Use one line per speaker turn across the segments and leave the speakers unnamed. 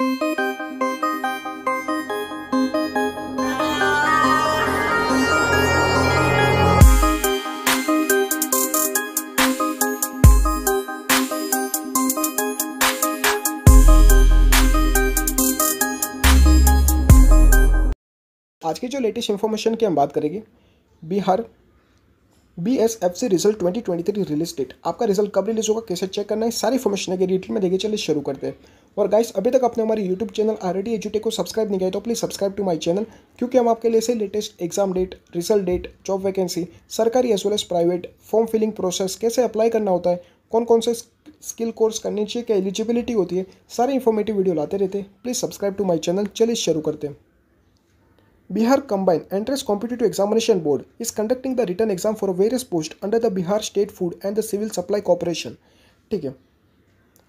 आज की जो लेटेस्ट इन्फॉर्मेशन की हम बात करेंगे Bihar B S F C result twenty twenty three release date आपका रिजल्ट कब रिलीज होगा कैसे चेक करना है सारी इन्फॉर्मेशन के डिटेल में देखिए चलिए शुरू करते हैं और गाइस अभी तक आपने हमारे यूट्यूब चैनल आर डी एजुटे को सब्सक्राइब नहीं किया तो please subscribe to my channel क्योंकि हम आपके लिए से latest exam date result date job vacancy सरकारी as well as private form filling process कैसे अप्लाई करना होता है कौन कौन से स्किल कोर्स करने चाहिए क्या एलिजिबिलिटी होती है सारे इन्फॉर्मेटिव वीडियो लाते रहते हैं please subscribe to my channel चलिए शुरू करते हैं Bihar combine entrance competitive examination board is conducting the written exam for various post under the Bihar state food and the civil supply corporation ठीक है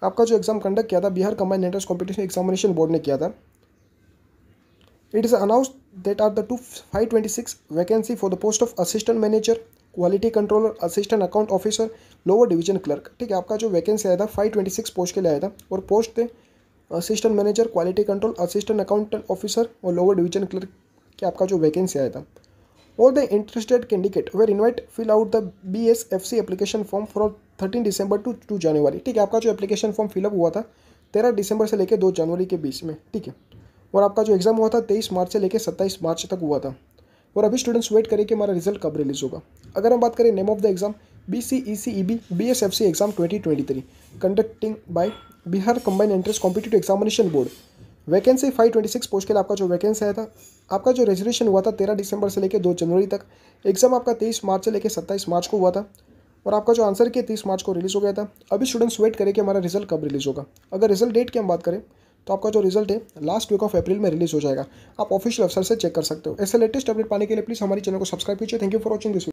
आपका जो एग्ज़ाम कंडक्ट किया था Bihar combined entrance competition examination board ने किया था it is announce are the two five twenty six vacancy for the post of assistant manager quality controller assistant account officer lower division clerk ठीक है आपका जो vacancy आया था फाइव ट्वेंटी सिक्स पोस्ट के लिए आया था और पोस्ट थे assistant manager quality control assistant accountant officer और लोअर डिवीजन क्लर्क के आपका जो वैकेंसी आया था All the interested candidate were invite fill out the BSFC application form from 13 December to two January ठीक है आपका जो एप्लीकेशन फॉर्म फिलअप हुआ था तेरह दिसंबर से लेकर दो जनवरी के बीच में ठीक है और आपका जो एग्ज़ाम हुआ था तेईस मार्च से लेकर सत्ताईस मार्च तक हुआ था और अभी स्टूडेंट्स वेट करें कि हमारा रिजल्ट कब रिलीज़ होगा अगर हम बात करें name of the exam B C E C E B B S F C exam twenty twenty three conducting by Bihar combined entrance competitive examination board vacancy five twenty six post के लिए आपका जो vacancy आया था आपका जो registration हुआ था तेरह दिसंबर से लेकर दो जनवरी तक एग्जाम आपका तेईस मार्च से लेकर सत्ताईस मार्च को हुआ था और आपका जो आंसर किया तीस मार्च को रिलीज़ हो गया था अभी स्टूडेंट्स वेट करें कि हमारा रिजल्ट कब रिलीज़ होगा अगर रिजल्ट डेट की हम बात करें तो आपका जो रिजल्ट है लास्ट वीक ऑफ अप्रैल में रिलीज़ हो जाएगा आप ऑफिशियल अफसर से चेक कर सकते हो ऐसे लेटेस्ट अपडेट पाने के लिए प्लीज़ हमारे चैनल को सब्सक्राइब कीजिए thank you for watching this